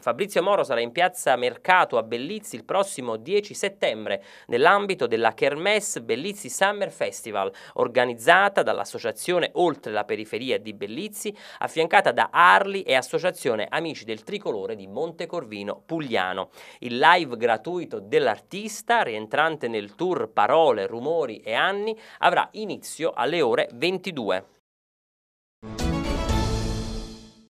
Fabrizio Moro sarà in piazza Mercato a Bellizzi il prossimo 10 settembre nell'ambito della Kermesse Bellizzi Summer Festival organizzata dall'associazione Oltre la Periferia di Bellizzi affiancata da Arli e associazione Amici del Tricolore di Montecorvino Pugliano. Il live gratuito dell'artista rientrante nel tour Parole, Rumori e Anni avrà inizio alle ore 22.